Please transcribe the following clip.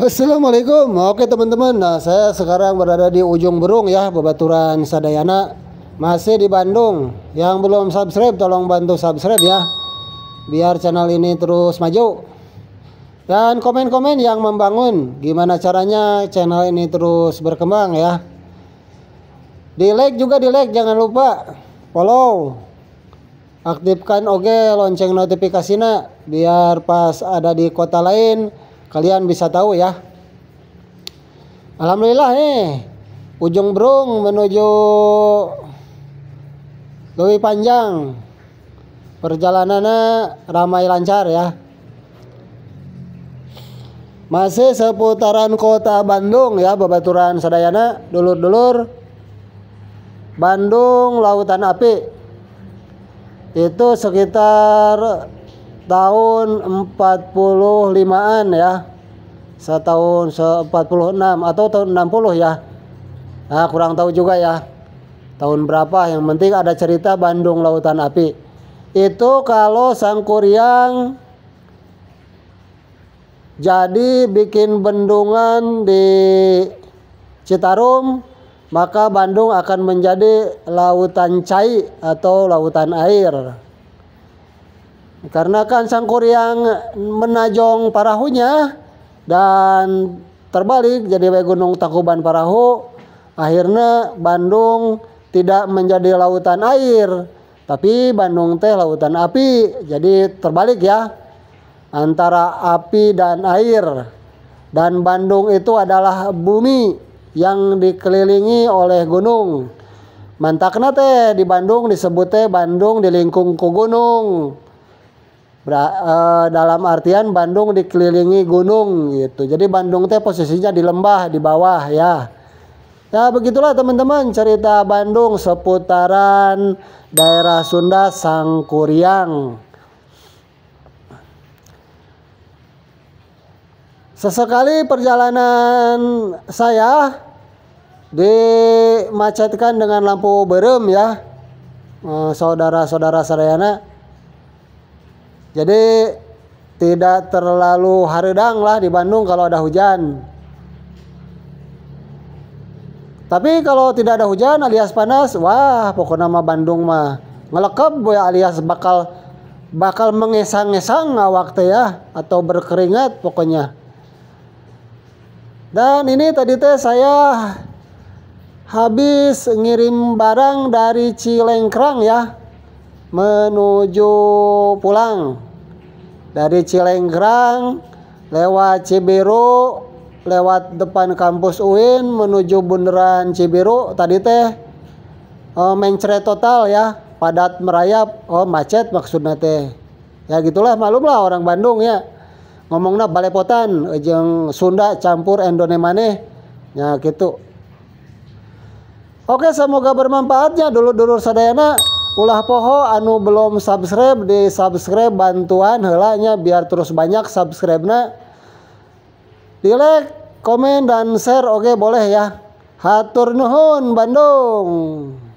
Assalamualaikum. Oke teman-teman, nah saya sekarang berada di ujung Berung ya, Bebaturan Sadayana, masih di Bandung. Yang belum subscribe tolong bantu subscribe ya, biar channel ini terus maju. Dan komen-komen yang membangun, gimana caranya channel ini terus berkembang ya. Di like juga di like, jangan lupa follow. Aktifkan oke lonceng notifikasinya biar pas ada di kota lain kalian bisa tahu ya Alhamdulillah nih ujung berung menuju lebih panjang perjalanannya ramai lancar ya masih seputaran kota Bandung ya babaturan sadayana dulur-dulur Bandung lautan api itu sekitar tahun 45-an ya setahun 46 atau tahun 60 ya nah, kurang tahu juga ya tahun berapa yang penting ada cerita Bandung Lautan Api itu kalau Sangkuriang jadi bikin bendungan di Citarum maka Bandung akan menjadi lautan cai atau lautan air karena kan sangkur yang menajong parahunya dan terbalik jadi we gunung Takuban Parahu akhirnya Bandung tidak menjadi lautan air tapi Bandung teh lautan api jadi terbalik ya antara api dan air dan Bandung itu adalah bumi yang dikelilingi oleh gunung mantakna teh di Bandung disebut teh Bandung di lingkung ku gunung Bra, e, dalam artian Bandung dikelilingi gunung gitu. Jadi Bandung teh posisinya di lembah di bawah ya. Ya begitulah teman-teman cerita Bandung seputaran daerah Sunda Sangkuriang. Sesekali perjalanan saya dimacetkan dengan lampu berem ya. Eh, saudara-saudara sarayana jadi tidak terlalu haridang lah di Bandung kalau ada hujan tapi kalau tidak ada hujan alias panas wah pokoknya mah Bandung mah ngelekep ya alias bakal bakal mengesang-esang waktu ya atau berkeringat pokoknya dan ini tadi teh saya habis ngirim barang dari Cilengkrang ya menuju pulang dari Cilenggrang lewat Cibiru lewat depan kampus UIN menuju bundaran Cibiru tadi teh oh, mencret total ya padat merayap oh macet maksudnya teh ya gitulah malum lah orang Bandung ya ngomongnya balepotan yang Sunda campur Indonesia ya gitu Oke semoga bermanfaatnya dulu dulu sadayana ulah poho anu belum subscribe di subscribe bantuan helanya biar terus banyak subscribe na di like komen dan share oke okay, boleh ya hatur nuhun Bandung